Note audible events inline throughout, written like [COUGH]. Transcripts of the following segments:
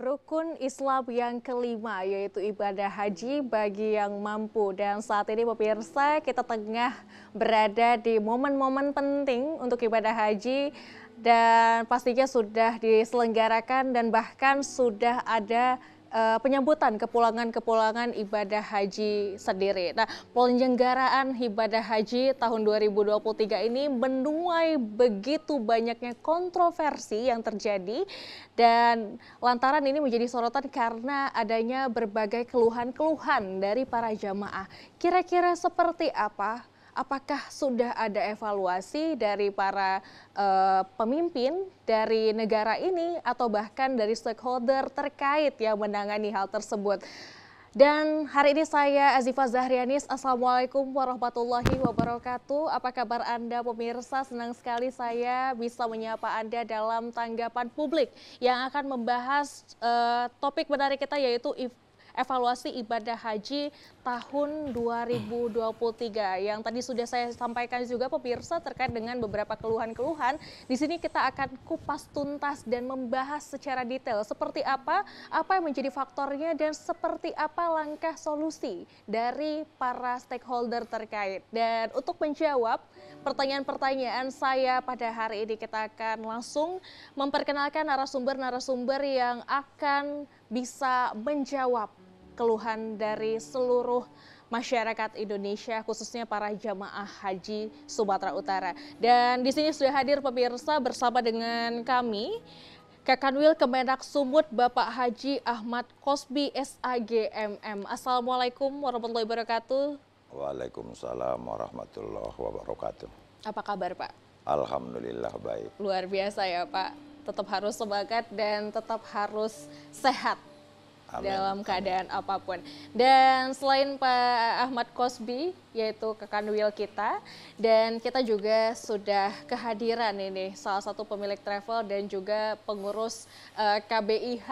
Rukun Islam yang kelima yaitu ibadah haji bagi yang mampu dan saat ini pemirsa kita tengah berada di momen-momen penting untuk ibadah haji dan pastinya sudah diselenggarakan dan bahkan sudah ada uh, penyambutan kepulangan-kepulangan ibadah haji sendiri. Nah, penyelenggaraan ibadah haji tahun 2023 ini menuai begitu banyaknya kontroversi yang terjadi dan lantaran ini menjadi sorotan karena adanya berbagai keluhan-keluhan dari para jamaah. Kira-kira seperti apa apakah sudah ada evaluasi dari para uh, pemimpin dari negara ini atau bahkan dari stakeholder terkait yang menangani hal tersebut. Dan hari ini saya Azifa Zahrianis, Assalamualaikum warahmatullahi wabarakatuh. Apa kabar Anda pemirsa? Senang sekali saya bisa menyapa Anda dalam tanggapan publik yang akan membahas uh, topik menarik kita yaitu evaluasi ibadah haji tahun 2023 yang tadi sudah saya sampaikan juga pemirsa terkait dengan beberapa keluhan-keluhan. Di sini kita akan kupas tuntas dan membahas secara detail seperti apa, apa yang menjadi faktornya dan seperti apa langkah solusi dari para stakeholder terkait. Dan untuk menjawab pertanyaan-pertanyaan saya pada hari ini kita akan langsung memperkenalkan narasumber-narasumber yang akan bisa menjawab keluhan dari seluruh masyarakat Indonesia khususnya para jamaah haji Sumatera Utara. Dan di sini sudah hadir pemirsa bersama dengan kami Kakanwil Kemenak Sumut Bapak Haji Ahmad Kosbi SAGMM. Assalamualaikum warahmatullahi wabarakatuh. Waalaikumsalam warahmatullahi wabarakatuh. Apa kabar Pak? Alhamdulillah baik. Luar biasa ya Pak. Tetap harus semangat dan tetap harus sehat Amen. dalam keadaan Amen. apapun. Dan selain Pak Ahmad Kosbi, yaitu kekanwil kita, dan kita juga sudah kehadiran ini salah satu pemilik travel dan juga pengurus uh, eh, KBIH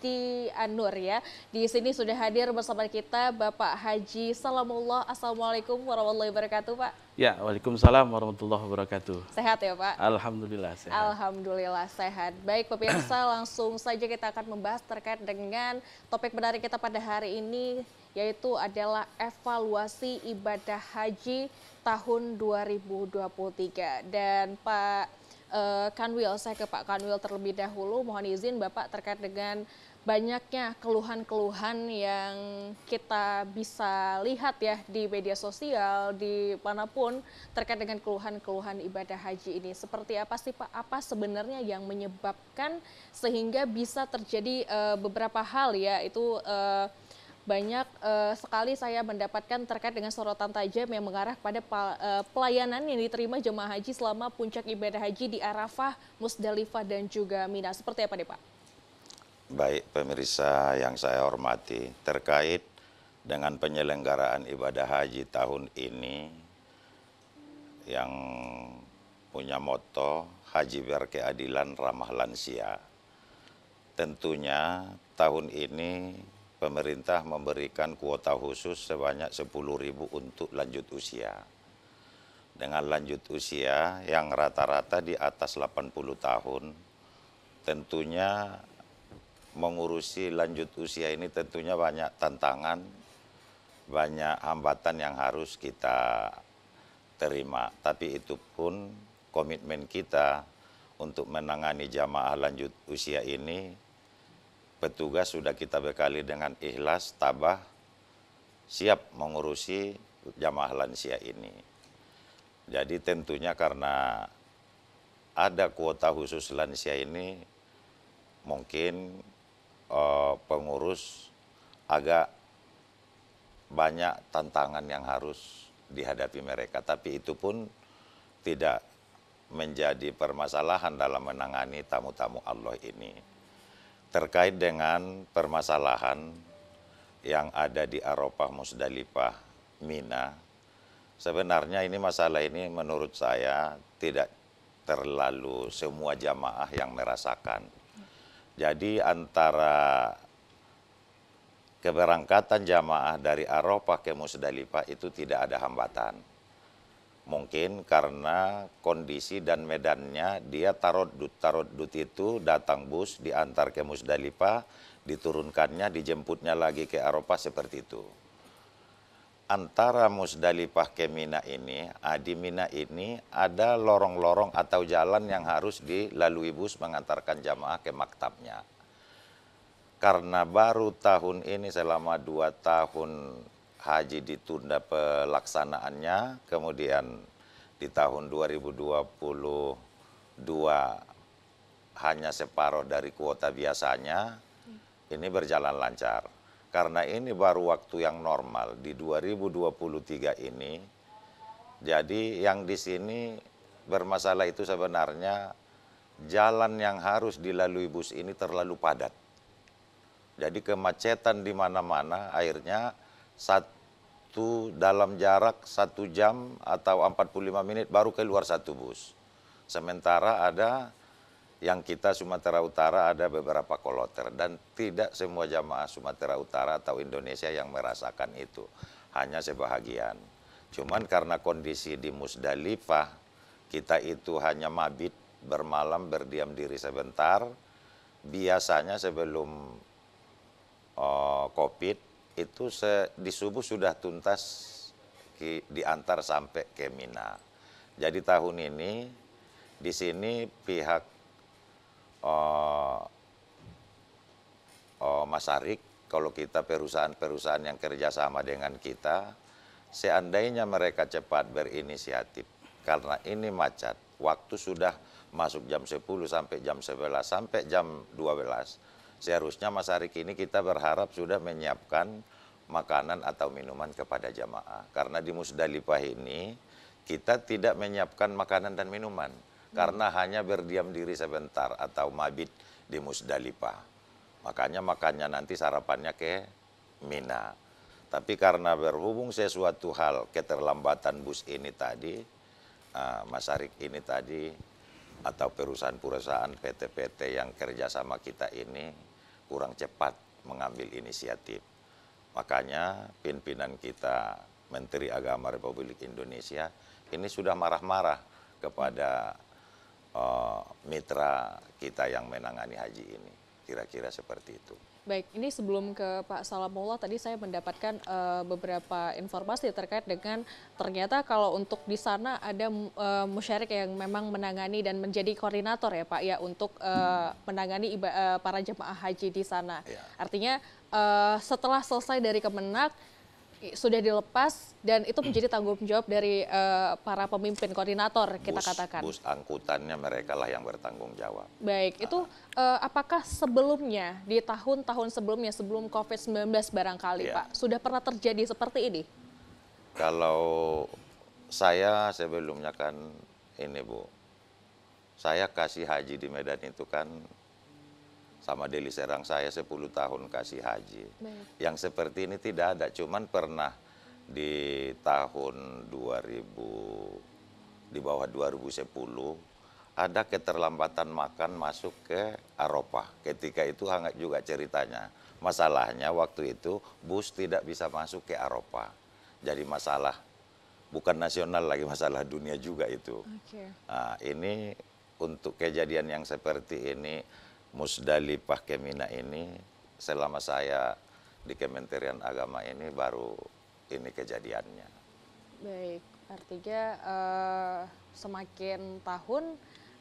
di Anur ya. Di sini sudah hadir bersama kita Bapak Haji Salamullah. Assalamualaikum warahmatullahi wabarakatuh Pak. Ya, Waalaikumsalam warahmatullahi wabarakatuh. Sehat ya Pak? Alhamdulillah sehat. Alhamdulillah sehat. Baik pemirsa, langsung saja kita akan membahas terkait dengan topik menarik kita pada hari ini, yaitu adalah evaluasi ibadah haji tahun 2023. Dan Pak eh, Kanwil, saya ke Pak Kanwil terlebih dahulu, mohon izin Bapak terkait dengan banyaknya keluhan-keluhan yang kita bisa lihat ya di media sosial, di manapun terkait dengan keluhan-keluhan ibadah haji ini. Seperti apa sih Pak? Apa sebenarnya yang menyebabkan sehingga bisa terjadi uh, beberapa hal ya itu uh, banyak uh, sekali saya mendapatkan terkait dengan sorotan tajam yang mengarah kepada pelayanan yang diterima jemaah haji selama puncak ibadah haji di Arafah, Musdalifah dan juga Mina. Seperti apa nih Pak? baik pemirsa yang saya hormati terkait dengan penyelenggaraan ibadah haji tahun ini yang punya moto Haji Berkeadilan Ramah Lansia. Tentunya tahun ini pemerintah memberikan kuota khusus sebanyak 10.000 untuk lanjut usia. Dengan lanjut usia yang rata-rata di atas 80 tahun, tentunya mengurusi lanjut usia ini tentunya banyak tantangan, banyak hambatan yang harus kita terima. Tapi itu pun komitmen kita untuk menangani jamaah lanjut usia ini, petugas sudah kita bekali dengan ikhlas, tabah, siap mengurusi jamaah lansia ini. Jadi tentunya karena ada kuota khusus lansia ini, mungkin uh, pengurus agak banyak tantangan yang harus dihadapi mereka, tapi itu pun tidak menjadi permasalahan dalam menangani tamu-tamu Allah ini. Terkait dengan permasalahan yang ada di Arafah, Musdalifah, Mina, sebenarnya ini masalah ini menurut saya tidak terlalu semua jamaah yang merasakan jadi antara keberangkatan jamaah dari Arafah ke Musdalifah itu tidak ada hambatan. Mungkin karena kondisi dan medannya dia tarot dut. Tarot dut itu datang bus diantar ke Musdalifah, diturunkannya, dijemputnya lagi ke Eropa seperti itu antara Musdalifah ke Mina ini, ah, di Mina ini ada lorong-lorong atau jalan yang harus dilalui bus mengantarkan jamaah ke maktabnya. Karena baru tahun ini selama dua tahun haji ditunda pelaksanaannya, kemudian di tahun 2022 hanya separuh dari kuota biasanya, iya. ini berjalan lancar karena ini baru waktu yang normal di 2023 ini. Jadi yang di sini bermasalah itu sebenarnya jalan yang harus dilalui bus ini terlalu padat. Jadi kemacetan di mana-mana akhirnya satu dalam jarak satu jam atau 45 menit baru keluar satu bus. Sementara ada yang kita Sumatera Utara ada beberapa koloter dan tidak semua jamaah Sumatera Utara atau Indonesia yang merasakan itu, hanya sebahagian. Cuman karena kondisi di Musdalifah, kita itu hanya mabit, bermalam, berdiam diri sebentar. Biasanya sebelum uh, COVID, itu di subuh sudah tuntas diantar sampai ke Mina. Jadi tahun ini di sini pihak uh, uh, Mas Arik, kalau kita perusahaan-perusahaan yang kerjasama dengan kita, seandainya mereka cepat berinisiatif, karena ini macet, waktu sudah masuk jam 10 sampai jam 11 sampai jam 12, seharusnya Mas Arik ini kita berharap sudah menyiapkan makanan atau minuman kepada jamaah. Karena di Musdalifah ini kita tidak menyiapkan makanan dan minuman karena hanya berdiam diri sebentar atau mabit di Musdalifah. Makanya makannya nanti sarapannya ke Mina. Tapi karena berhubung sesuatu hal keterlambatan bus ini tadi, uh, Mas Arik ini tadi, atau perusahaan-perusahaan PT-PT yang kerjasama kita ini kurang cepat mengambil inisiatif. Makanya pimpinan kita Menteri Agama Republik Indonesia ini sudah marah-marah kepada Eh, mitra kita yang menangani haji ini. Kira-kira seperti itu. Baik, ini sebelum ke Pak Salamola tadi saya mendapatkan uh, beberapa informasi terkait dengan ternyata kalau untuk di sana ada uh, eh, musyarik yang memang menangani dan menjadi koordinator ya Pak ya untuk uh, menangani iba, uh, para jemaah haji di sana. Ya. Artinya uh, setelah selesai dari Kemenak sudah dilepas dan itu menjadi tanggung jawab dari uh, para pemimpin koordinator kita katakan. Bus angkutannya mereka lah yang bertanggung jawab. Baik, nah. itu uh, apakah sebelumnya di tahun-tahun sebelumnya sebelum COVID-19 barangkali ya. Pak sudah pernah terjadi seperti ini? Kalau saya sebelumnya kan ini Bu, saya kasih haji di Medan itu kan sama Deli Serang saya 10 tahun kasih haji. Baik. Yang seperti ini tidak ada, cuman pernah di tahun 2000 di bawah 2010 ada keterlambatan makan masuk ke Eropa. Ketika itu hangat juga ceritanya. Masalahnya waktu itu bus tidak bisa masuk ke Eropa. Jadi masalah bukan nasional lagi masalah dunia juga itu. Okay. Nah, ini untuk kejadian yang seperti ini Musdalifah Kemina ini selama saya di Kementerian Agama ini baru ini kejadiannya. Baik, artinya uh, semakin tahun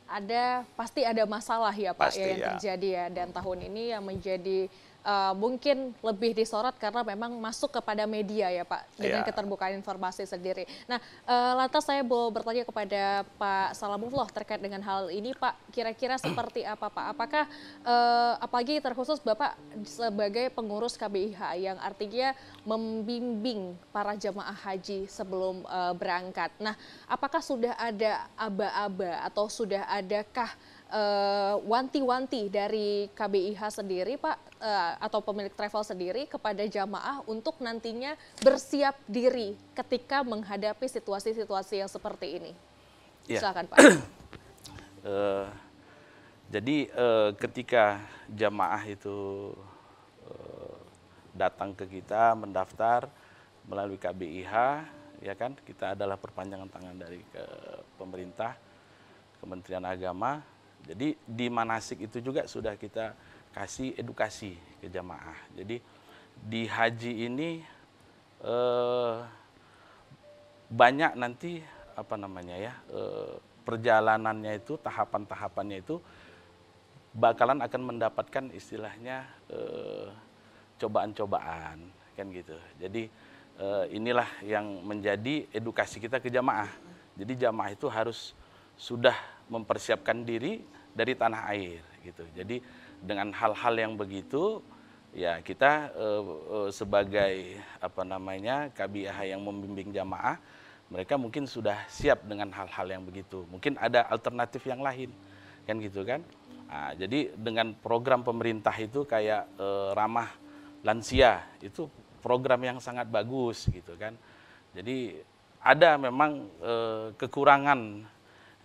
ada pasti ada masalah ya Pak ya, yang ya. terjadi ya dan tahun ini yang menjadi uh, mungkin lebih disorot karena memang masuk kepada media ya Pak dengan yeah. keterbukaan informasi sendiri. Nah, uh, lantas saya mau bertanya kepada Pak Salamullah terkait dengan hal ini Pak, kira-kira [CLEARS THROAT] seperti apa Pak? Apakah uh, apalagi terkhusus Bapak sebagai pengurus KBIH yang artinya membimbing para jemaah haji sebelum uh, berangkat. Nah, apakah sudah ada aba-aba atau sudah adakah Eh, wanti-wanti dari KBIH sendiri Pak uh, atau pemilik travel sendiri kepada jamaah untuk nantinya bersiap diri ketika menghadapi situasi-situasi yang seperti ini? Ya. Silakan Pak. uh, [CLEARS THROAT] jadi uh, ketika jamaah itu datang ke kita mendaftar melalui KBIH ya kan kita adalah perpanjangan tangan dari ke pemerintah Kementerian Agama jadi di manasik itu juga sudah kita kasih edukasi ke jamaah. Jadi di haji ini eh, banyak nanti apa namanya ya eh, perjalanannya itu tahapan-tahapannya itu bakalan akan mendapatkan istilahnya eh, cobaan-cobaan eh, kan gitu. Jadi eh, inilah yang menjadi edukasi kita ke jamaah. Jadi jamaah itu harus sudah mempersiapkan diri dari tanah air gitu. Jadi dengan hal-hal yang begitu ya kita uh, uh, sebagai apa namanya KBIH yang membimbing jamaah mereka mungkin sudah siap dengan hal-hal yang begitu. Mungkin ada alternatif yang lain kan gitu kan. Nah, jadi dengan program pemerintah itu kayak uh, ramah lansia itu program yang sangat bagus gitu kan. Jadi ada memang e, kekurangan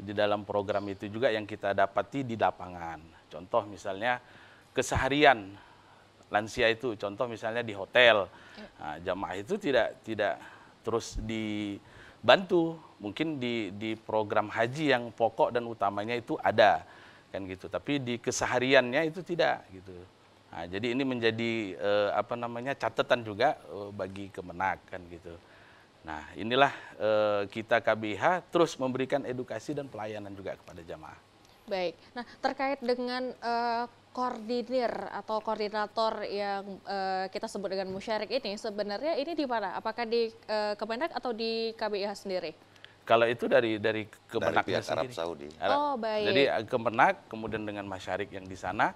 di dalam program itu juga yang kita dapati di lapangan. Contoh misalnya keseharian lansia itu, contoh misalnya di hotel, ya. nah, jamaah itu tidak tidak terus dibantu. Mungkin di di program haji yang pokok dan utamanya itu ada kan gitu. Tapi di kesehariannya itu tidak gitu. Nah, jadi ini menjadi eh, apa namanya catatan juga eh, bagi Kemenak kan gitu. Nah, inilah e, kita KBH terus memberikan edukasi dan pelayanan juga kepada jamaah. Baik. Nah, terkait dengan e, koordinir atau koordinator yang e, kita sebut dengan musyarik ini sebenarnya ini di mana? Apakah di e, Kemenak atau di KBH sendiri? Kalau itu dari dari Kemenak dari Arab Saudi. Arab. Oh, baik. Jadi Kemenak kemudian dengan masyarik yang di sana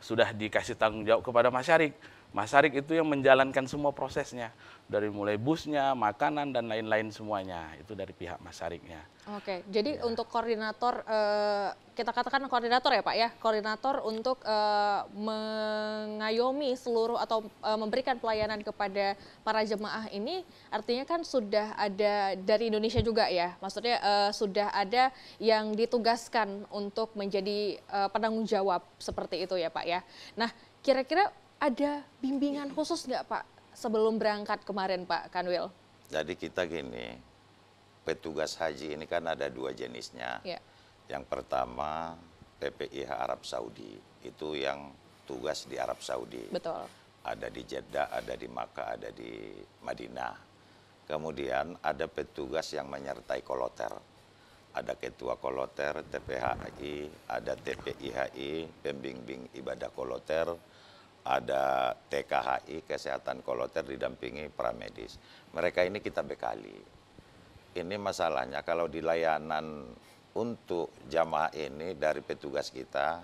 sudah dikasih tanggung jawab kepada masyarik Mas Sarik itu yang menjalankan semua prosesnya dari mulai busnya, makanan dan lain-lain semuanya itu dari pihak Mas Sariknya. Oke, jadi ya. untuk koordinator eh, kita katakan koordinator ya Pak ya, koordinator untuk eh, mengayomi seluruh atau eh, memberikan pelayanan kepada para jemaah ini artinya kan sudah ada dari Indonesia juga ya, maksudnya sudah ada yang ditugaskan untuk menjadi penanggung jawab seperti itu ya Pak ya. Nah, kira-kira ada bimbingan khusus nggak Pak sebelum berangkat kemarin Pak Kanwil? Jadi kita gini, petugas haji ini kan ada dua jenisnya. Ya. Yang pertama PPIH Arab Saudi, itu yang tugas di Arab Saudi. Betul. Ada di Jeddah, ada di Makkah, ada di Madinah. Kemudian ada petugas yang menyertai koloter. Ada ketua koloter, TPHI, ada TPIHI, pembimbing ibadah koloter, ada TKHI kesehatan koloter didampingi paramedis. Mereka ini kita bekali. Ini masalahnya kalau di layanan untuk jamaah ini dari petugas kita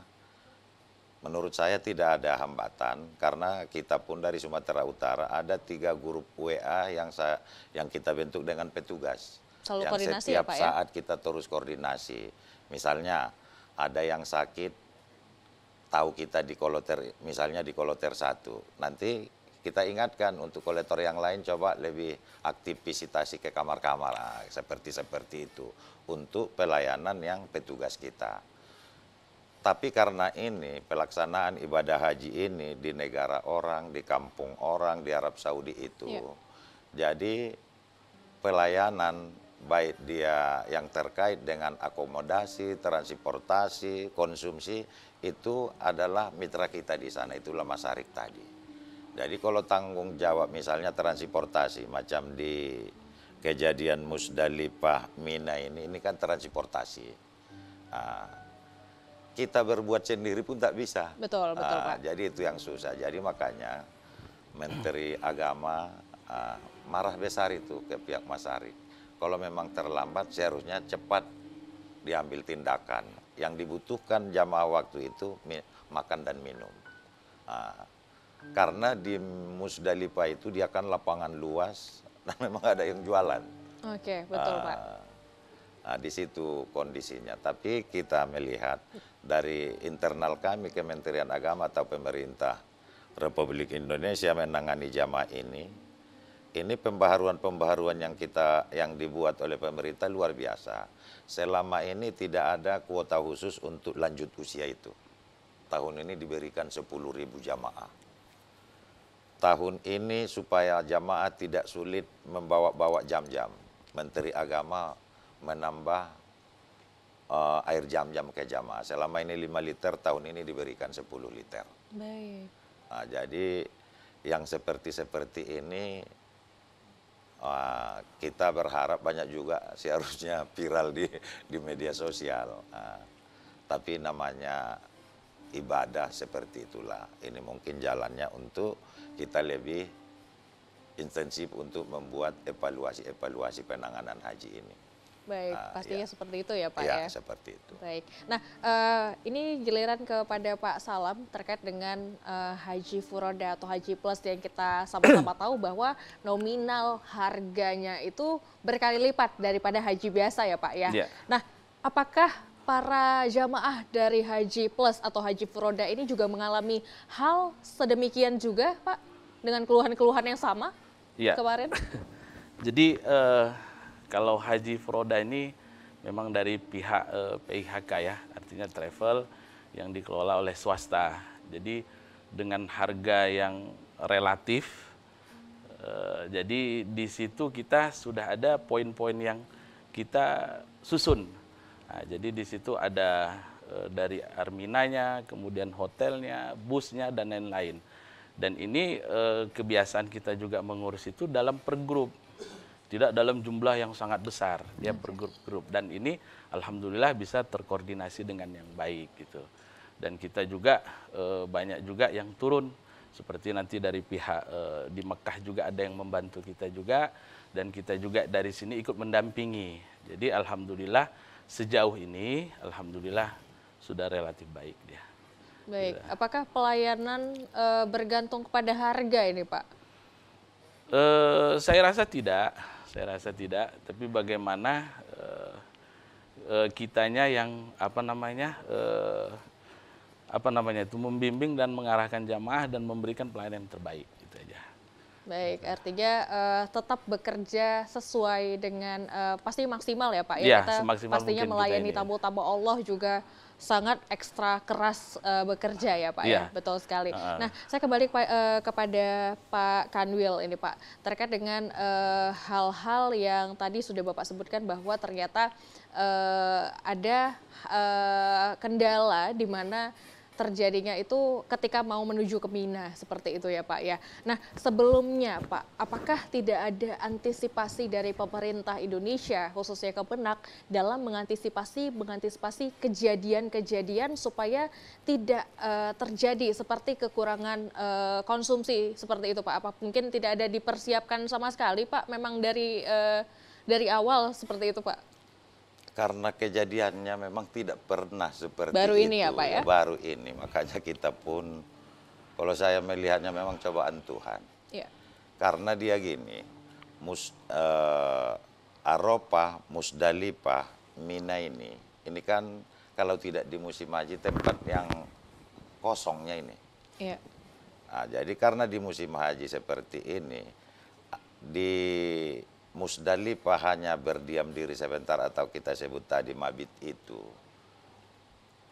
menurut saya tidak ada hambatan karena kita pun dari Sumatera Utara ada tiga grup WA yang saya yang kita bentuk dengan petugas. Selalu yang koordinasi ya, setiap ya, Pak, ya? saat kita terus koordinasi. Misalnya ada yang sakit tahu kita di koloter misalnya di koloter satu nanti kita ingatkan untuk kolektor yang lain coba lebih aktif visitasi ke kamar-kamar ah, seperti seperti itu untuk pelayanan yang petugas kita. Tapi karena ini pelaksanaan ibadah haji ini di negara orang, di kampung orang, di Arab Saudi itu. ya. Jadi pelayanan baik dia yang terkait dengan akomodasi, transportasi, konsumsi itu adalah mitra kita di sana, itulah Mas Arik tadi. Jadi kalau tanggung jawab misalnya transportasi, macam di kejadian Musdalipah Mina ini, ini kan transportasi. Nah, kita berbuat sendiri pun tak bisa. Betul, betul nah, Pak. Jadi itu yang susah. Jadi makanya Menteri Agama uh, marah besar itu ke pihak Mas Arik. Kalau memang terlambat seharusnya cepat diambil tindakan yang dibutuhkan jamaah waktu itu makan dan minum. Nah, karena di Musdalifah itu dia kan lapangan luas [LAUGHS] dan memang ada yang jualan. Oke, betul nah, Pak. Nah, di situ kondisinya. Tapi kita melihat dari internal kami Kementerian Agama atau pemerintah Republik Indonesia menangani jamaah ini ini pembaharuan-pembaharuan yang kita yang dibuat oleh pemerintah luar biasa. Selama ini tidak ada kuota khusus untuk lanjut usia itu. Tahun ini diberikan 10.000 jamaah. Tahun ini supaya jamaah tidak sulit membawa-bawa jam-jam. Menteri Agama menambah uh, air jam-jam ke jamaah. Selama ini 5 liter, tahun ini diberikan 10 liter. Baik. Nah, jadi yang seperti-seperti ini Wah, kita berharap banyak juga seharusnya [LAUGHS] viral di di media sosial. Ah, tapi namanya ibadah seperti itulah. Ini mungkin jalannya untuk kita lebih intensif untuk membuat evaluasi-evaluasi penanganan haji ini. Baik, ah, pastinya ya. seperti itu ya Pak ya. Ya, seperti itu. Baik. Nah, uh, ini giliran kepada Pak Salam terkait dengan uh, Haji Furoda atau Haji Plus yang kita sama-sama [CLEARS THROAT] tahu bahwa nominal harganya itu berkali lipat daripada haji biasa ya Pak ya. ya. Nah, apakah para jamaah dari Haji Plus atau Haji Furoda ini juga mengalami hal sedemikian juga Pak dengan keluhan-keluhan yang sama ya. kemarin? [CLEARS THROAT] Jadi uh kalau haji Froda ini memang dari pihak eh, PIHK ya, artinya travel yang dikelola oleh swasta. Jadi dengan harga yang relatif, eh, jadi di situ kita sudah ada poin-poin yang kita susun. Nah, jadi di situ ada eh, dari Arminanya, kemudian hotelnya, busnya dan lain-lain. Dan ini eh, kebiasaan kita juga mengurus itu dalam per grup tidak dalam jumlah yang sangat besar dia per grup-grup dan ini alhamdulillah bisa terkoordinasi dengan yang baik gitu dan kita juga e, banyak juga yang turun seperti nanti dari pihak e, di Mekah juga ada yang membantu kita juga dan kita juga dari sini ikut mendampingi jadi alhamdulillah sejauh ini alhamdulillah sudah relatif baik dia baik apakah pelayanan e, bergantung kepada harga ini pak saya rasa tidak saya rasa tidak tapi bagaimana uh, uh, kitanya yang apa namanya uh, apa namanya itu membimbing dan mengarahkan jamaah dan memberikan pelayanan terbaik gitu aja. Baik, artinya uh, tetap bekerja sesuai dengan uh, pasti maksimal ya Pak ya, ya kita pastinya melayani tamu-tamu Allah juga sangat ekstra keras uh, bekerja ya Pak yeah. ya. Iya. Betul sekali. Uh. Nah, saya kembali uh, kepada Pak Kanwil ini Pak terkait dengan eh, hal-hal uh, yang tadi sudah Bapak sebutkan bahwa ternyata uh, ada uh, kendala di mana terjadinya itu ketika mau menuju ke Mina seperti itu ya Pak ya. Nah sebelumnya Pak, apakah tidak ada antisipasi dari pemerintah Indonesia khususnya Kemenak dalam mengantisipasi mengantisipasi kejadian-kejadian supaya tidak uh, terjadi seperti kekurangan uh, konsumsi seperti itu Pak? Apa mungkin tidak ada dipersiapkan sama sekali Pak? Memang dari uh, dari awal seperti itu Pak? karena kejadiannya memang tidak pernah seperti baru itu. ini ya Pak ya? Baru ini, makanya kita pun kalau saya melihatnya memang cobaan Tuhan. Ya. Karena dia gini, mus, uh, eh, Aropa, Musdalipa, Mina ini, ini kan kalau tidak di musim haji tempat yang kosongnya ini. Ya. Nah, jadi karena di musim haji seperti ini, di Musdalifah hanya berdiam diri sebentar atau kita sebut tadi mabit itu.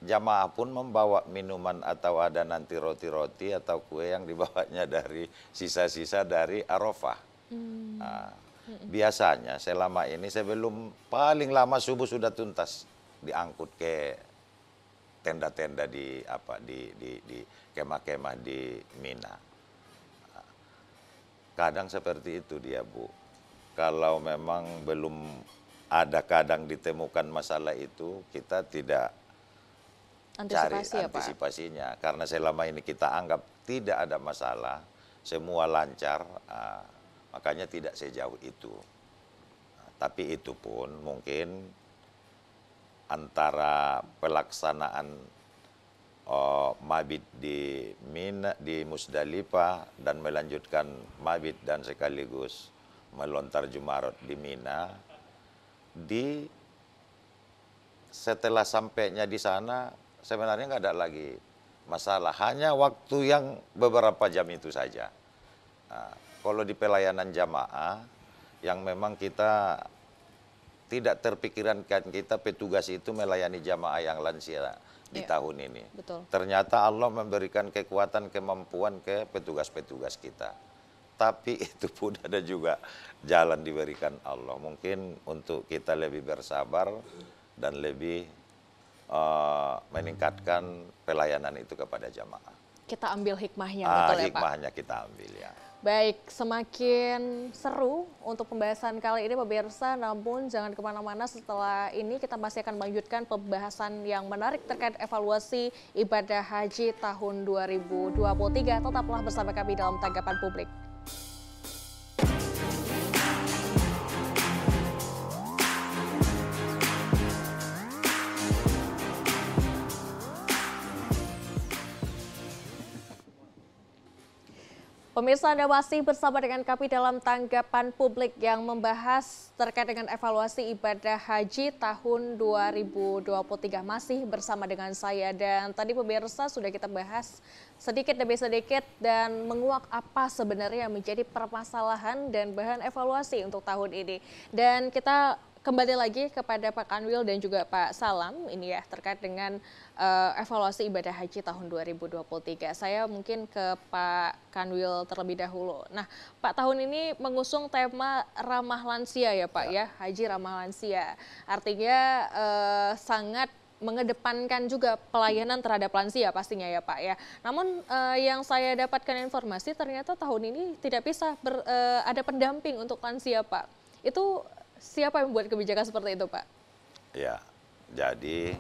Jamaah pun membawa minuman atau ada nanti roti-roti atau kue yang dibawanya dari sisa-sisa dari Arafah. Hmm. Nah, biasanya selama ini sebelum paling lama subuh sudah tuntas diangkut ke tenda-tenda di apa di di di kemah-kemah di Mina. Ah, kadang seperti itu dia, Bu kalau memang belum ada kadang ditemukan masalah itu, kita tidak Antisipasi cari ya, antisipasinya. Pak? Karena selama ini kita anggap tidak ada masalah, semua lancar, ah, makanya tidak sejauh itu. tapi itu pun mungkin antara pelaksanaan uh, mabit di Mina, di Musdalifah dan melanjutkan mabit dan sekaligus melontar Jumarot di Mina, di setelah sampainya di sana sebenarnya nggak ada lagi masalah, hanya waktu yang beberapa jam itu saja. Nah, kalau di pelayanan jamaah yang memang kita tidak terpikirkan kita petugas itu melayani jamaah yang lansia di iya, tahun ini. Betul. Ternyata Allah memberikan kekuatan, kemampuan ke petugas-petugas kita tapi [LAUGHS] itu pun ada juga jalan diberikan Allah. Mungkin untuk kita lebih bersabar dan lebih uh, meningkatkan pelayanan itu kepada jamaah. Kita ambil hikmahnya, ah, betul ya Pak? kita ambil ya. Baik, semakin seru untuk pembahasan kali ini pemirsa, namun jangan kemana-mana setelah ini kita masih akan melanjutkan pembahasan yang menarik terkait evaluasi ibadah haji tahun 2023. Tetaplah bersama kami dalam tanggapan publik. Pemirsa Anda masih bersama dengan kami dalam tanggapan publik yang membahas terkait dengan evaluasi ibadah haji tahun 2023 masih bersama dengan saya dan tadi pemirsa sudah kita bahas sedikit demi sedikit dan menguak apa sebenarnya menjadi permasalahan dan bahan evaluasi untuk tahun ini. Dan kita kembali lagi kepada Pak Kanwil dan juga Pak Salam ini ya terkait dengan uh, evaluasi ibadah haji tahun 2023. Saya mungkin ke Pak Kanwil terlebih dahulu. Nah, Pak tahun ini mengusung tema ramah lansia ya Pak ya, ya haji ramah lansia. Artinya uh, sangat mengedepankan juga pelayanan terhadap lansia pastinya ya Pak ya. Namun eh, yang saya dapatkan informasi ternyata tahun ini tidak bisa ber, eh, ada pendamping untuk lansia Pak. Itu Siapa yang membuat kebijakan seperti itu, Pak? Ya, jadi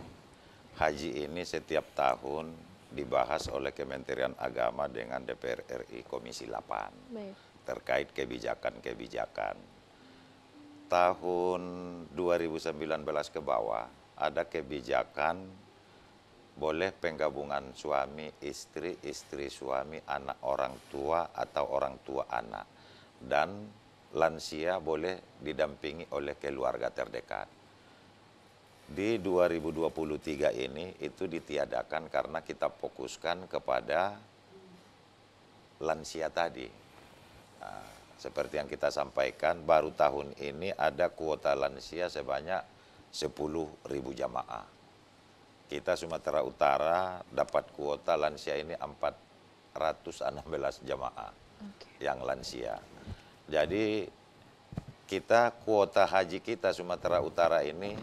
haji ini setiap tahun dibahas oleh Kementerian Agama dengan DPR RI Komisi 8 Baik. terkait kebijakan-kebijakan. Tahun 2019 ke bawah ada kebijakan boleh penggabungan suami istri, istri suami, anak orang tua atau orang tua anak dan lansia boleh didampingi oleh keluarga terdekat. Di 2023 ini itu ditiadakan karena kita fokuskan kepada lansia tadi. Nah, seperti yang kita sampaikan, baru tahun ini ada kuota lansia sebanyak 10.000 jamaah. Kita Sumatera Utara dapat kuota lansia ini 416 jamaah okay. yang lansia jadi kita kuota haji kita Sumatera Utara ini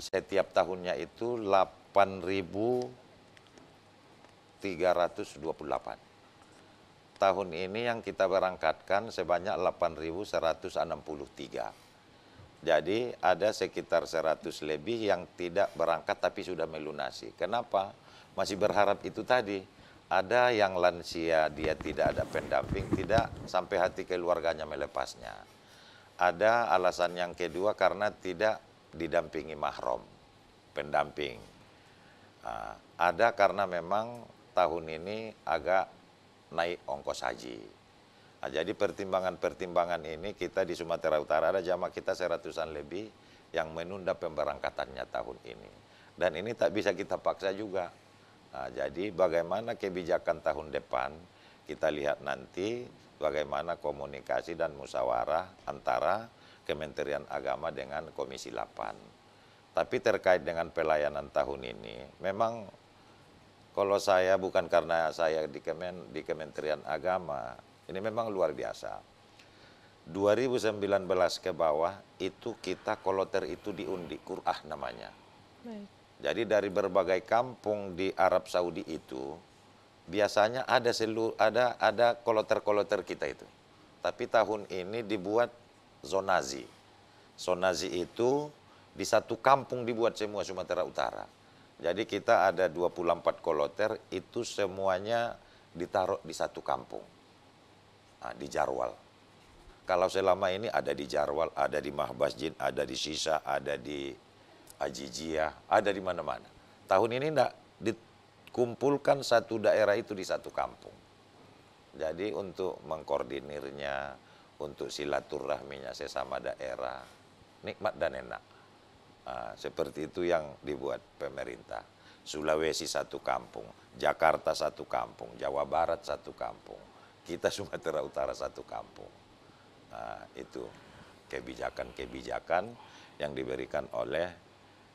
setiap tahunnya itu 8.328. Tahun ini yang kita berangkatkan sebanyak 8.163. Jadi ada sekitar 100 lebih yang tidak berangkat tapi sudah melunasi. Kenapa? Masih berharap itu tadi ada yang lansia dia tidak ada pendamping, tidak sampai hati keluarganya melepasnya. Ada alasan yang kedua karena tidak didampingi mahrom, pendamping. Ah, ada karena memang tahun ini agak naik ongkos haji. Nah, jadi pertimbangan-pertimbangan ini kita di Sumatera Utara ada jamaah kita seratusan lebih yang menunda pemberangkatannya tahun ini. Dan ini tak bisa kita paksa juga Nah, jadi bagaimana kebijakan tahun depan kita lihat nanti bagaimana komunikasi dan musyawarah antara Kementerian Agama dengan Komisi 8. Tapi terkait dengan pelayanan tahun ini, memang kalau saya bukan karena saya di, Kemen, di Kementerian Agama, ini memang luar biasa. 2019 ke bawah itu kita koloter itu diundi, Qur'ah namanya. Baik. Jadi dari berbagai kampung di Arab Saudi itu biasanya ada seluruh ada ada koloter-koloter kita itu. Tapi tahun ini dibuat zonazi. Zonazi itu di satu kampung dibuat semua Sumatera Utara. Jadi kita ada 24 koloter itu semuanya ditaruh di satu kampung. Nah, di Jarwal. Kalau selama ini ada di Jarwal, ada di Mahbasjin, ada di Sisa, ada di jia ada di mana-mana. Tahun ini tidak dikumpulkan satu daerah itu di satu kampung. Jadi untuk mengkoordinirnya, untuk silaturahminya sesama daerah, nikmat dan enak. Nah, seperti itu yang dibuat pemerintah. Sulawesi satu kampung, Jakarta satu kampung, Jawa Barat satu kampung, kita [LAUGHS] Sumatera Utara satu kampung. Nah, itu kebijakan-kebijakan yang diberikan oleh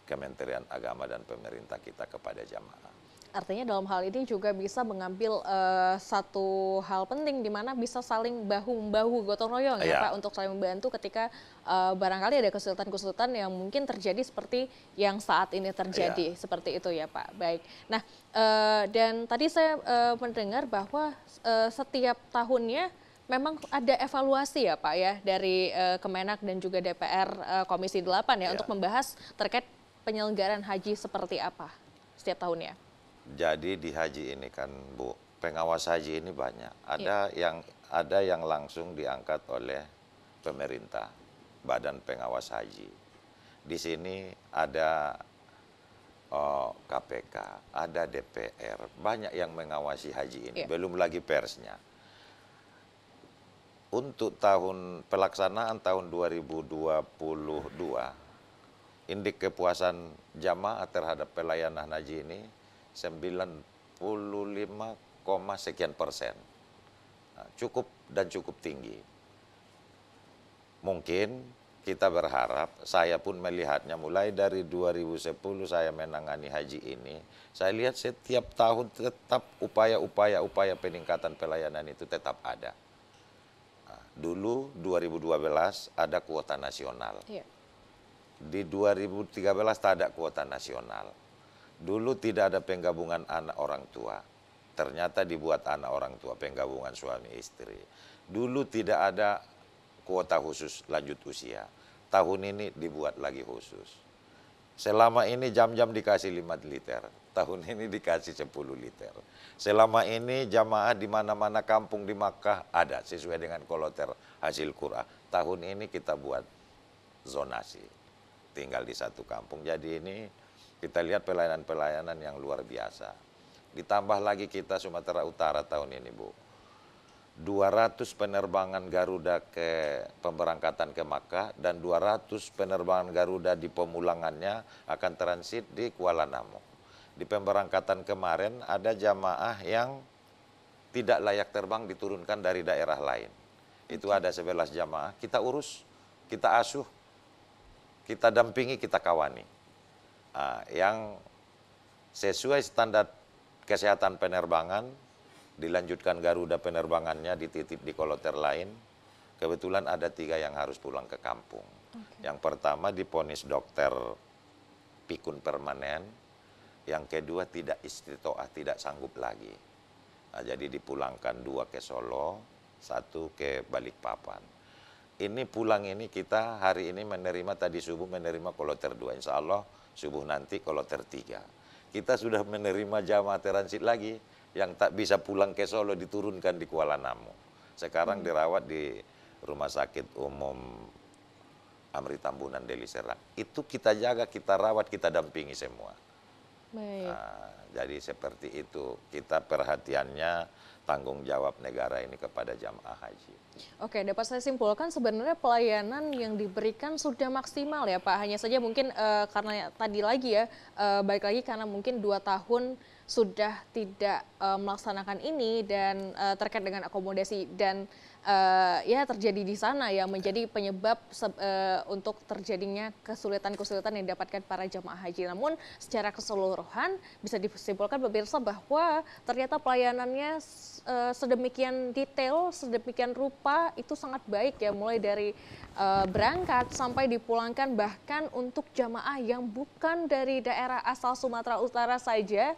Kementerian Agama dan pemerintah kita kepada jamaah. Artinya dalam hal ini juga bisa mengambil uh, satu hal penting di mana bisa saling bahu-membahu gotong royong ya, ya Pak untuk saling membantu ketika uh, barangkali ada kesulitan-kesulitan yang mungkin terjadi seperti yang saat ini terjadi ya. seperti itu ya Pak. Baik. Nah, uh, dan tadi saya uh, mendengar bahwa uh, setiap tahunnya memang ada evaluasi ya Pak ya dari uh, Kemenak dan juga DPR uh, Komisi 8 ya, ya untuk membahas terkait penyelenggaran haji seperti apa setiap tahunnya? Jadi di haji ini kan Bu, pengawas haji ini banyak. Iya. Ada ya. yang ada yang langsung diangkat oleh pemerintah, Badan Pengawas Haji. Di sini ada oh, KPK, ada DPR, banyak yang mengawasi haji ini, ya. belum lagi persnya. Untuk tahun pelaksanaan tahun 2022 Indik kepuasan jamaah terhadap pelayanan haji ini 95, sekian persen. Nah, cukup dan cukup tinggi. Mungkin kita berharap, saya pun melihatnya mulai dari 2010 saya menangani haji ini, saya lihat setiap tahun tetap upaya-upaya-upaya peningkatan pelayanan itu tetap ada. Nah, dulu 2012 ada kuota nasional. Yeah di 2013 tak ada kuota nasional. Dulu tidak ada penggabungan anak orang tua. Ternyata dibuat anak orang tua, penggabungan suami istri. Dulu tidak ada kuota khusus lanjut usia. Tahun ini dibuat lagi khusus. Selama ini jam-jam dikasih 5 liter, tahun ini dikasih 10 liter. Selama ini jamaah di mana-mana kampung di Makkah ada sesuai dengan koloter hasil Qur'an. Tahun ini kita buat zonasi tinggal di satu kampung. Jadi ini kita lihat pelayanan-pelayanan yang luar biasa. Ditambah lagi kita Sumatera Utara tahun ini, Bu. 200 penerbangan Garuda ke pemberangkatan ke Makkah dan 200 penerbangan Garuda di pemulangannya akan transit di Kuala Namu. Di pemberangkatan kemarin ada jamaah yang tidak layak terbang diturunkan dari daerah lain. Itu ada 11 jamaah, kita urus, kita asuh, kita dampingi, kita kawani. Nah, yang sesuai standar kesehatan penerbangan, dilanjutkan Garuda penerbangannya, di dititip di koloter lain, kebetulan ada tiga yang harus pulang ke kampung. Okay. Yang pertama diponis dokter pikun permanen, yang kedua tidak istitoah, tidak sanggup lagi. Nah, jadi dipulangkan dua ke Solo, satu ke Balikpapan ini pulang ini kita hari ini menerima tadi subuh menerima kloter 2 insya Allah subuh nanti kloter 3 kita sudah menerima jamaah transit lagi yang tak bisa pulang ke Solo diturunkan di Kuala Namu sekarang hmm. dirawat di rumah sakit umum Amri Tambunan Deli Serang itu kita jaga kita rawat kita dampingi semua Baik. Nah, jadi seperti itu kita perhatiannya tanggung jawab negara ini kepada jamaah haji. Oke, dapat saya simpulkan sebenarnya pelayanan yang diberikan sudah maksimal ya Pak. Hanya saja mungkin uh, karena tadi lagi ya, uh, eh, baik lagi karena mungkin dua tahun sudah tidak uh, melaksanakan ini dan uh, terkait dengan akomodasi dan uh, ya terjadi di sana yang menjadi penyebab uh, untuk terjadinya kesulitan-kesulitan yang didapatkan para jemaah haji. Namun secara keseluruhan bisa disimpulkan pemirsa bahwa ternyata pelayanannya uh, sedemikian detail, sedemikian rupa itu sangat baik ya mulai dari uh, berangkat sampai dipulangkan bahkan untuk jamaah yang bukan dari daerah asal Sumatera Utara saja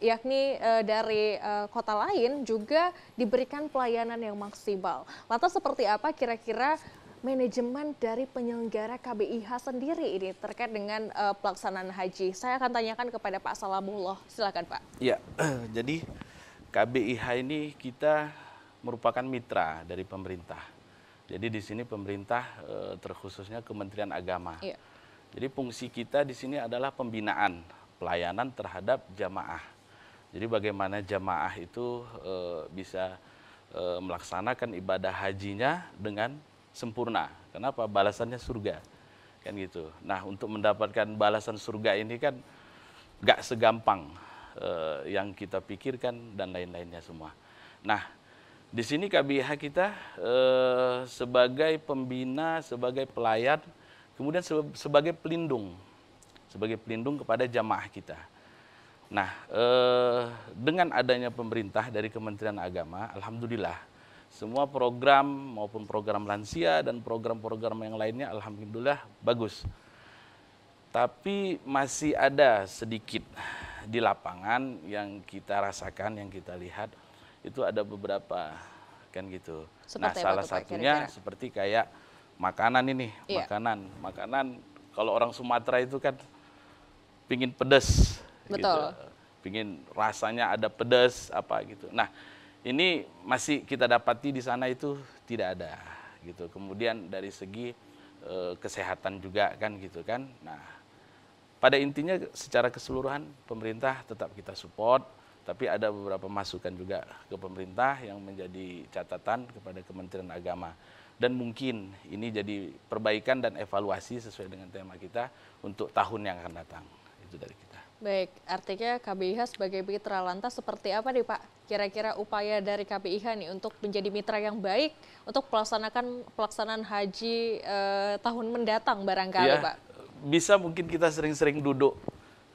yakni e, dari e, kota lain juga diberikan pelayanan yang maksimal. Lantas seperti apa kira-kira manajemen dari penyelenggara KBIH sendiri ini terkait dengan e, pelaksanaan haji? Saya akan tanyakan kepada Pak Salamullah. Silakan Pak. Ya, [CLEARS THROAT] jadi KBIH ini kita merupakan mitra dari pemerintah. Jadi di sini pemerintah terkhususnya Kementerian Agama. Ya. Jadi fungsi kita di sini adalah pembinaan pelayanan terhadap jamaah jadi bagaimana jamaah itu e, bisa e, melaksanakan ibadah hajinya dengan sempurna. Kenapa? Balasannya surga. Kan gitu. Nah, untuk mendapatkan balasan surga ini kan gak segampang e, yang kita pikirkan dan lain-lainnya semua. Nah, di sini KBH kita e, sebagai pembina, sebagai pelayat, kemudian sebagai pelindung, sebagai pelindung kepada jamaah kita. Nah, eh, dengan adanya pemerintah dari Kementerian Agama, alhamdulillah semua program maupun program lansia dan program-program yang lainnya alhamdulillah bagus. Tapi masih ada sedikit di lapangan yang kita rasakan, yang kita lihat itu ada beberapa kan gitu. Seperti nah, salah satunya kira -kira. seperti kayak makanan ini, iya. makanan. Makanan kalau orang Sumatera itu kan pingin pedas. Gitu. Betul. Gitu. Pingin rasanya ada pedas apa gitu. Nah, ini masih kita dapati di sana itu tidak ada gitu. Kemudian dari segi e, kesehatan juga kan gitu kan. Nah, pada intinya secara keseluruhan pemerintah tetap kita support tapi ada beberapa masukan juga ke pemerintah yang menjadi catatan kepada Kementerian Agama dan mungkin ini jadi perbaikan dan evaluasi sesuai dengan tema kita untuk tahun yang akan datang itu dari kita Baik, artinya KBIH sebagai mitra lantas seperti apa nih Pak? Kira-kira upaya dari KBIH nih untuk menjadi mitra yang baik untuk pelaksanakan pelaksanaan haji eh, tahun mendatang barangkali ya, Pak? Bisa mungkin kita sering-sering duduk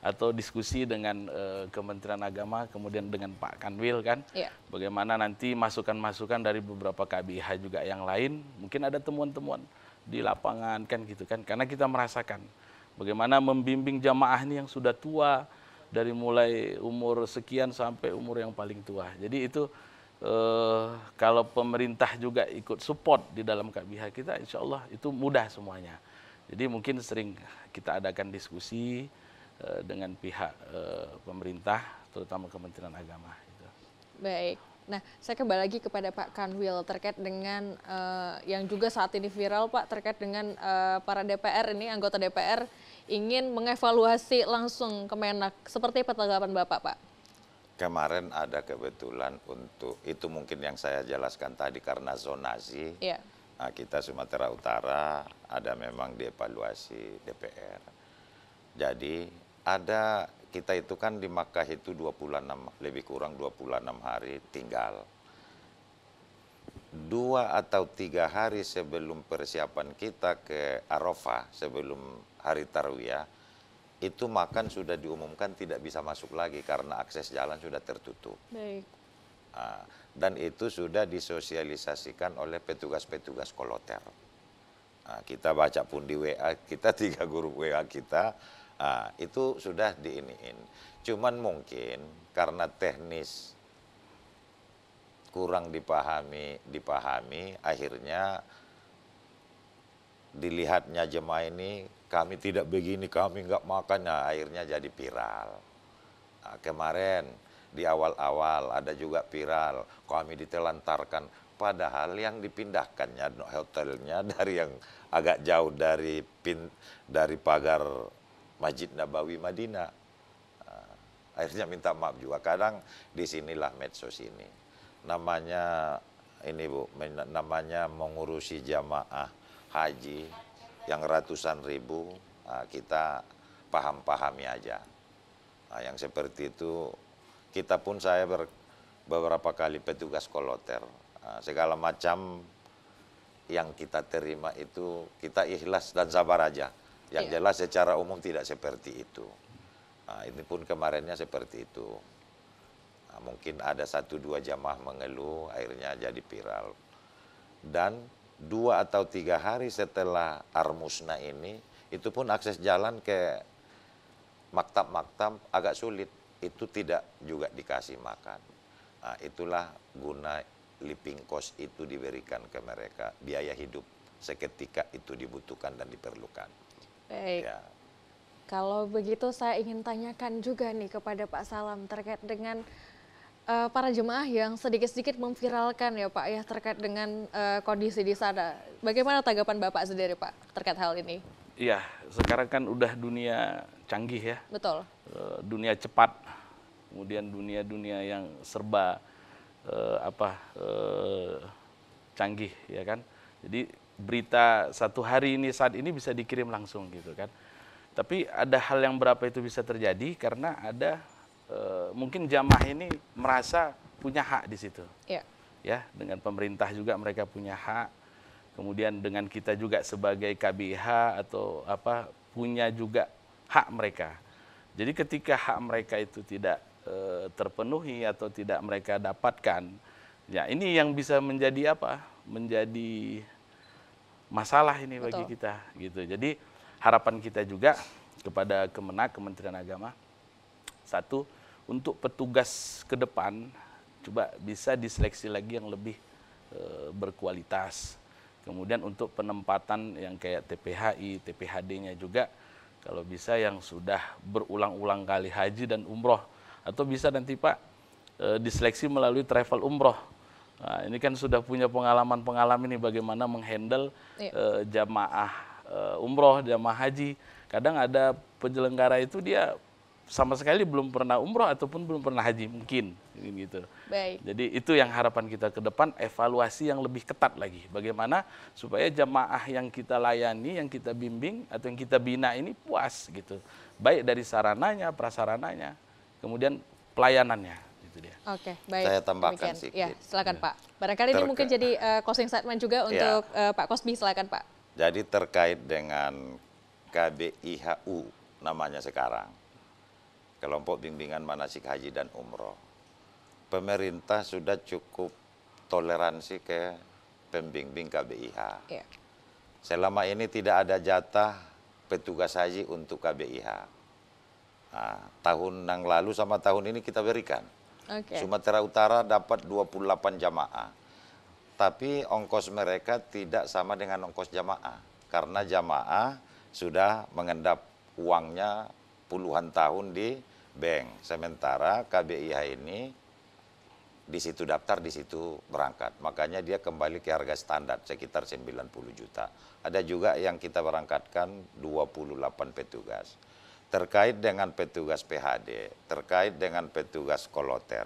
atau diskusi dengan eh, Kementerian Agama kemudian dengan Pak Kanwil kan? Ya. Bagaimana nanti masukan-masukan dari beberapa KBIH juga yang lain mungkin ada temuan-temuan di lapangan kan gitu kan karena kita merasakan Bagaimana membimbing jamaah ini yang sudah tua dari mulai umur sekian sampai umur yang paling tua. Jadi itu eh, kalau pemerintah juga ikut support di dalam KBH kita, insya Allah itu mudah semuanya. Jadi mungkin sering kita adakan diskusi eh, dengan pihak eh, pemerintah, terutama Kementerian Agama. Gitu. Baik. Nah, saya kembali lagi kepada Pak Kanwil terkait dengan uh, yang juga saat ini viral Pak terkait dengan uh, para DPR ini anggota DPR ingin mengevaluasi langsung Kemenak. Seperti apa tanggapan Bapak, Pak? Kemarin ada kebetulan untuk itu mungkin yang saya jelaskan tadi karena zonasi. Yeah. Nah, kita Sumatera Utara ada memang dievaluasi DPR. Jadi ada kita itu kan di Makkah itu 26 lebih kurang 26 hari tinggal. Dua atau tiga hari sebelum persiapan kita ke Arafah sebelum hari Tarwiyah itu makan sudah diumumkan tidak bisa masuk lagi karena akses jalan sudah tertutup. Baik. Ah, dan itu sudah disosialisasikan oleh petugas-petugas koloter. Ah, kita baca pun di WA kita [LAUGHS] tiga guru WA kita Nah, itu sudah diiniin. Cuman mungkin karena teknis kurang dipahami, dipahami akhirnya dilihatnya jemaah ini kami tidak begini, kami nggak makan, nah, akhirnya jadi viral. Nah, kemarin di awal-awal ada juga viral, kami ditelantarkan. Padahal yang dipindahkannya hotelnya [LAUGHS] dari yang agak jauh dari pin, dari pagar Masjid Nabawi Madinah. Ah, akhirnya minta maaf juga. Kadang di sinilah medsos ini. Namanya ini bu, namanya mengurusi jamaah haji yang ratusan ribu ah, kita paham-pahami aja. Nah, yang seperti itu kita pun saya ber, beberapa kali petugas koloter ah, segala macam yang kita terima itu kita ikhlas dan sabar aja. Yang yeah. jelas secara umum tidak seperti itu. Nah, ini pun kemarinnya seperti itu. Nah, mungkin ada satu dua jamaah mengeluh, akhirnya jadi viral. Dan dua atau tiga hari setelah Armusna ini, itu pun akses jalan ke maktab-maktab agak sulit. Itu tidak juga dikasih makan. Nah, itulah guna living cost itu diberikan ke mereka, biaya hidup seketika itu dibutuhkan dan diperlukan. Baik. Ya. Kalau begitu saya ingin tanyakan juga nih kepada Pak Salam terkait dengan uh, para jemaah yang sedikit-sedikit memviralkan ya Pak ya terkait dengan uh, kondisi di sana. Bagaimana tanggapan Bapak sendiri Pak terkait hal ini? Iya, sekarang kan udah dunia canggih ya. Betul. Uh, dunia cepat, kemudian dunia-dunia yang serba uh, apa uh, canggih ya kan. Jadi berita satu hari ini saat ini bisa dikirim langsung gitu kan. Tapi ada hal yang berapa itu bisa terjadi karena ada e, mungkin jamaah ini merasa punya hak di situ. Ya. ya, dengan pemerintah juga mereka punya hak. Kemudian dengan kita juga sebagai KBH atau apa punya juga hak mereka. Jadi ketika hak mereka itu tidak e, terpenuhi atau tidak mereka dapatkan, ya ini yang bisa menjadi apa? Menjadi masalah ini Betul. bagi kita gitu. Jadi harapan kita juga kepada Kemenak Kementerian Agama satu untuk petugas ke depan coba bisa diseleksi lagi yang lebih e, berkualitas. Kemudian untuk penempatan yang kayak TPHI, TPHD-nya juga kalau bisa yang sudah berulang-ulang kali haji dan umroh atau bisa nanti Pak e, diseleksi melalui travel umroh Nah, ini kan sudah punya pengalaman-pengalaman ini bagaimana menghandle uh, jamaah uh, umroh, jamaah haji. Kadang ada penyelenggara itu dia sama sekali belum pernah umroh ataupun belum pernah haji mungkin gitu. Baik. Jadi itu yang harapan kita ke depan evaluasi yang lebih ketat lagi. Bagaimana supaya jamaah yang kita layani, yang kita bimbing atau yang kita bina ini puas gitu. Baik dari sarananya, prasarananya, kemudian pelayanannya itu dia. Oke, baik. Saya tambahkan Demikian. sedikit. Ya, silakan ya. Pak. Barangkali Terka ini mungkin jadi uh, closing statement juga ya. untuk ya. uh, Pak Kosbi, silakan Pak. Jadi terkait dengan KBIHU namanya sekarang, kelompok bimbingan manasik haji dan umroh. Pemerintah sudah cukup toleransi ke pembimbing KBIH. Ya. Selama ini tidak ada jatah petugas haji untuk KBIH. Nah, tahun yang lalu sama tahun ini kita berikan. Okay. Sumatera Utara dapat 28 jamaah. Tapi ongkos mereka tidak sama dengan ongkos jamaah karena jamaah sudah mengendap uangnya puluhan tahun di bank. Sementara KBIH ini di situ daftar, di situ berangkat. Makanya dia kembali ke harga standar sekitar 90 juta. Ada juga yang kita berangkatkan 28 petugas terkait dengan petugas PHD, terkait dengan petugas koloter.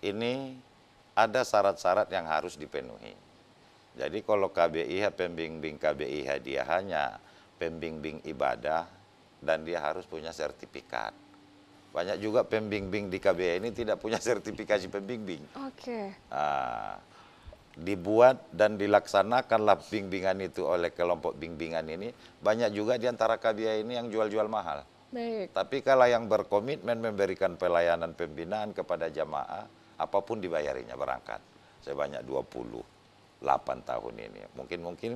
Ini ada syarat-syarat yang harus dipenuhi. Jadi kalau KBIH, pembimbing KBIH dia hanya pembimbing ibadah dan dia harus punya sertifikat. Banyak juga pembimbing di KBIH ini tidak punya [LAUGHS] sertifikasi pembimbing. Oke. Okay. Nah, dibuat dan dilaksanakanlah bimbingan itu oleh kelompok bimbingan ini, banyak juga di antara KBIH ini yang jual-jual mahal. Baik. Tapi kalau yang berkomitmen memberikan pelayanan pembinaan kepada jamaah, apapun dibayarinya berangkat. Saya Sebanyak 28 tahun ini. Mungkin-mungkin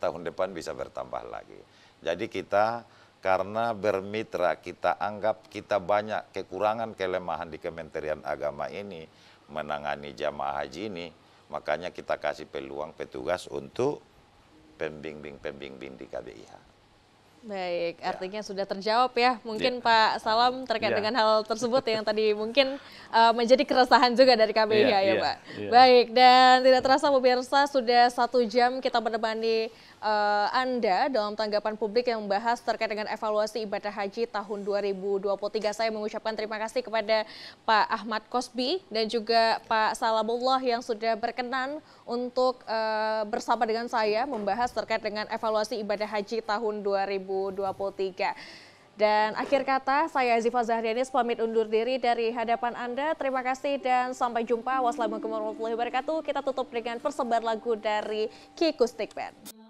tahun depan bisa bertambah lagi. Jadi kita karena bermitra kita anggap kita banyak kekurangan kelemahan di Kementerian Agama ini menangani jamaah haji ini, makanya kita kasih peluang petugas untuk pembimbing-pembimbing di KBIH. Baik, ya. artinya ya. sudah terjawab ya. Mungkin ya. Pak Salam terkait ya. dengan hal tersebut yang tadi mungkin uh, menjadi keresahan juga dari KBI iya, ya, ya, ya Pak. Ya. Baik, dan tidak terasa pemirsa sudah satu jam kita menemani uh, Anda dalam tanggapan publik yang membahas terkait dengan evaluasi ibadah haji tahun 2023. Saya mengucapkan terima kasih kepada Pak Ahmad Kosbi dan juga Pak Salamullah yang sudah berkenan untuk uh, bersama dengan saya membahas terkait dengan evaluasi ibadah haji tahun 2023. Dan akhir kata, saya Ziva Zahrianis pamit undur diri dari hadapan Anda. Terima kasih dan sampai jumpa. Wassalamualaikum warahmatullahi wabarakatuh. Kita tutup dengan persebar lagu dari Ki Stickman.